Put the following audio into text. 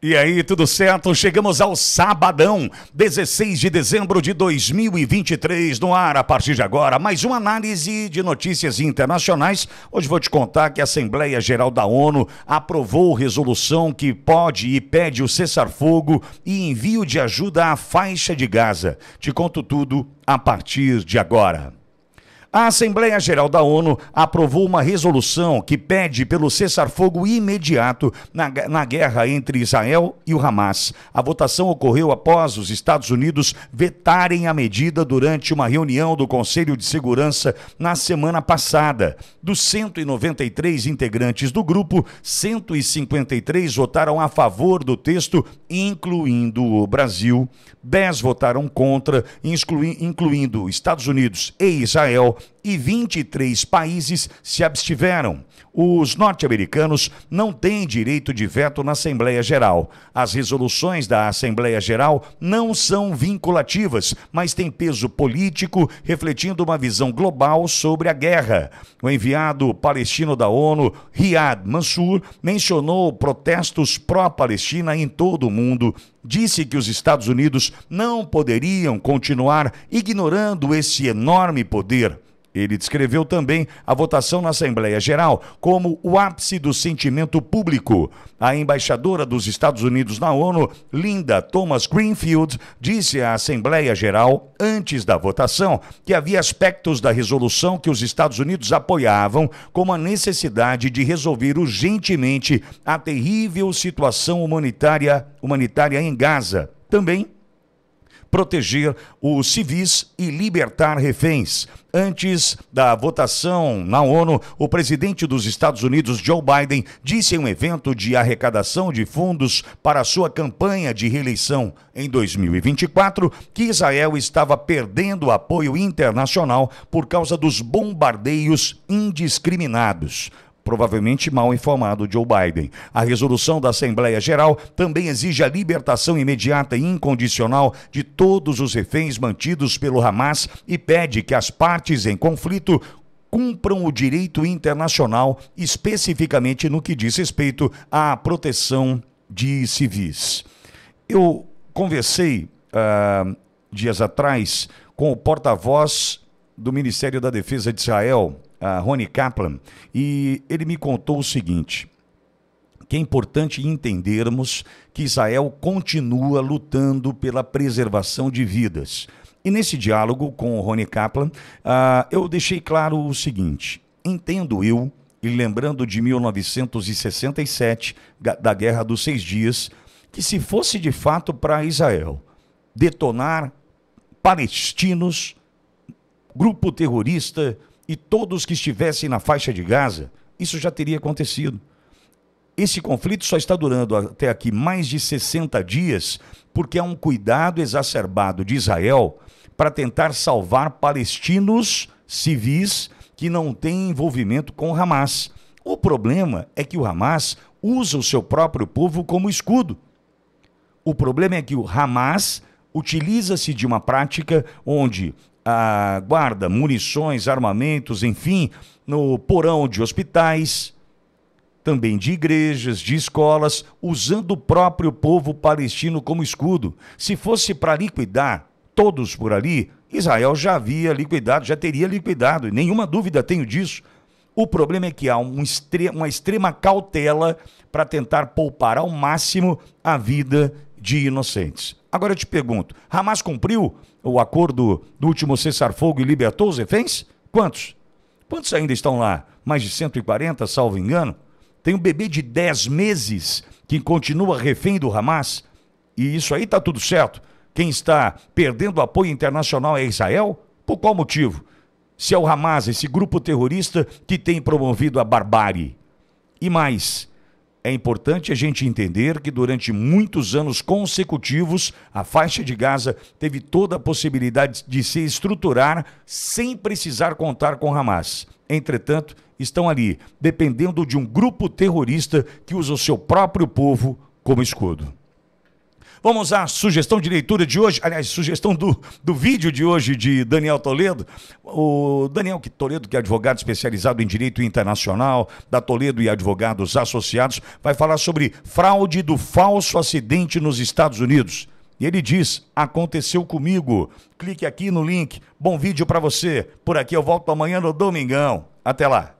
E aí, tudo certo? Chegamos ao sabadão, 16 de dezembro de 2023, no ar a partir de agora, mais uma análise de notícias internacionais. Hoje vou te contar que a Assembleia Geral da ONU aprovou resolução que pode e pede o cessar-fogo e envio de ajuda à faixa de Gaza. Te conto tudo a partir de agora. A Assembleia Geral da ONU aprovou uma resolução que pede pelo cessar-fogo imediato na, na guerra entre Israel e o Hamas. A votação ocorreu após os Estados Unidos vetarem a medida durante uma reunião do Conselho de Segurança na semana passada. Dos 193 integrantes do grupo, 153 votaram a favor do texto, incluindo o Brasil. 10 votaram contra, incluindo Estados Unidos e Israel e 23 países se abstiveram. Os norte-americanos não têm direito de veto na Assembleia Geral. As resoluções da Assembleia Geral não são vinculativas, mas têm peso político, refletindo uma visão global sobre a guerra. O enviado palestino da ONU, Riad Mansour, mencionou protestos pró-Palestina em todo o mundo disse que os Estados Unidos não poderiam continuar ignorando esse enorme poder. Ele descreveu também a votação na Assembleia Geral como o ápice do sentimento público. A embaixadora dos Estados Unidos na ONU, Linda Thomas Greenfield, disse à Assembleia Geral, antes da votação, que havia aspectos da resolução que os Estados Unidos apoiavam, como a necessidade de resolver urgentemente a terrível situação humanitária, humanitária em Gaza. Também proteger os civis e libertar reféns. Antes da votação na ONU, o presidente dos Estados Unidos, Joe Biden, disse em um evento de arrecadação de fundos para sua campanha de reeleição em 2024 que Israel estava perdendo apoio internacional por causa dos bombardeios indiscriminados provavelmente mal informado Joe Biden. A resolução da Assembleia Geral também exige a libertação imediata e incondicional de todos os reféns mantidos pelo Hamas e pede que as partes em conflito cumpram o direito internacional, especificamente no que diz respeito à proteção de civis. Eu conversei uh, dias atrás com o porta-voz do Ministério da Defesa de Israel, uh, Rony Kaplan, e ele me contou o seguinte que é importante entendermos que Israel continua lutando pela preservação de vidas. E nesse diálogo com o Rony Kaplan, uh, eu deixei claro o seguinte: entendo eu, e lembrando de 1967, da Guerra dos Seis Dias, que se fosse de fato para Israel detonar palestinos, grupo terrorista, e todos que estivessem na faixa de Gaza, isso já teria acontecido. Esse conflito só está durando até aqui mais de 60 dias, porque há um cuidado exacerbado de Israel para tentar salvar palestinos civis que não têm envolvimento com Hamas. O problema é que o Hamas usa o seu próprio povo como escudo. O problema é que o Hamas utiliza-se de uma prática onde a guarda, munições, armamentos, enfim, no porão de hospitais, também de igrejas, de escolas, usando o próprio povo palestino como escudo. Se fosse para liquidar todos por ali, Israel já havia liquidado, já teria liquidado, nenhuma dúvida tenho disso. O problema é que há um extre uma extrema cautela para tentar poupar ao máximo a vida de inocentes. Agora eu te pergunto: Hamas cumpriu o acordo do último cessar-fogo e libertou os reféns? Quantos? Quantos ainda estão lá? Mais de 140, salvo engano? Tem um bebê de 10 meses que continua refém do Hamas? E isso aí está tudo certo? Quem está perdendo apoio internacional é Israel? Por qual motivo? Se é o Hamas, esse grupo terrorista que tem promovido a barbárie. E mais, é importante a gente entender que durante muitos anos consecutivos, a faixa de Gaza teve toda a possibilidade de se estruturar sem precisar contar com Hamas. Entretanto, estão ali, dependendo de um grupo terrorista que usa o seu próprio povo como escudo. Vamos à sugestão de leitura de hoje, aliás, sugestão do, do vídeo de hoje de Daniel Toledo. O Daniel Toledo, que é advogado especializado em direito internacional, da Toledo e Advogados Associados, vai falar sobre fraude do falso acidente nos Estados Unidos. E ele diz: Aconteceu comigo. Clique aqui no link. Bom vídeo para você. Por aqui eu volto amanhã no Domingão. Até lá.